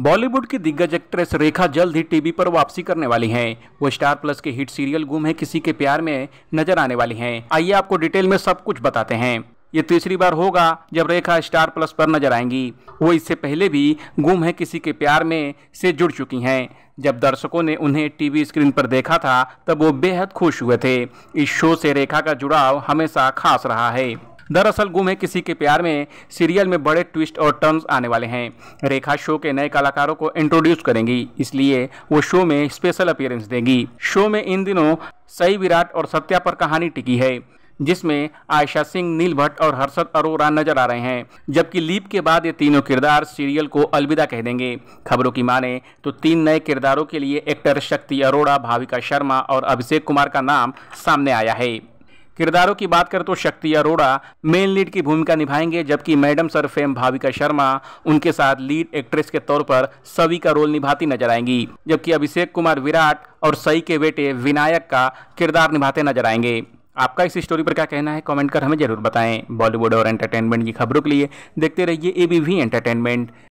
बॉलीवुड की दिग्गज एक्ट्रेस रेखा जल्द ही टीवी पर वापसी करने वाली हैं वो स्टार प्लस के हिट सीरियल गुम है किसी के प्यार में नजर आने वाली हैं आइए आपको डिटेल में सब कुछ बताते हैं ये तीसरी बार होगा जब रेखा स्टार प्लस पर नजर आएंगी वो इससे पहले भी गुम है किसी के प्यार में से जुड़ चुकी हैं जब दर्शकों ने उन्हें टीवी स्क्रीन पर देखा था तब वो बेहद खुश हुए थे इस शो से रेखा का जुड़ाव हमेशा खास रहा है दरअसल गुम है किसी के प्यार में सीरियल में बड़े ट्विस्ट और टर्न्स आने वाले हैं रेखा शो के नए कलाकारों को इंट्रोड्यूस करेंगी इसलिए वो शो में स्पेशल अपियरेंस देंगी शो में इन दिनों सई विराट और सत्या पर कहानी टिकी है जिसमें आयशा सिंह नील भट्ट और हर्षद अरोरा नजर आ रहे हैं जबकि लीप के बाद ये तीनों किरदार सीरियल को अलविदा कह देंगे खबरों की माने तो तीन नए किरदारों के लिए एक्टर शक्ति अरोड़ा भाविका शर्मा और अभिषेक कुमार का नाम सामने आया है किरदारों की बात करें तो शक्ति अरोड़ा मेन लीड की भूमिका निभाएंगे जबकि madam sir fame Bhavika Sharma उनके साथ लीड एक्ट्रेस के तौर पर सवि का रोल निभाती नजर आएंगी जबकि अभिषेक कुमार विराट और सई के बेटे विनायक का किरदार निभाते नजर आएंगे आपका इस स्टोरी पर क्या कहना है कमेंट कर हमें जरूर बताएं बॉलीवुड और एंटरटेनमेंट की खबरों के लिए देखते रहिए एबीवी एंटरटेनमेंट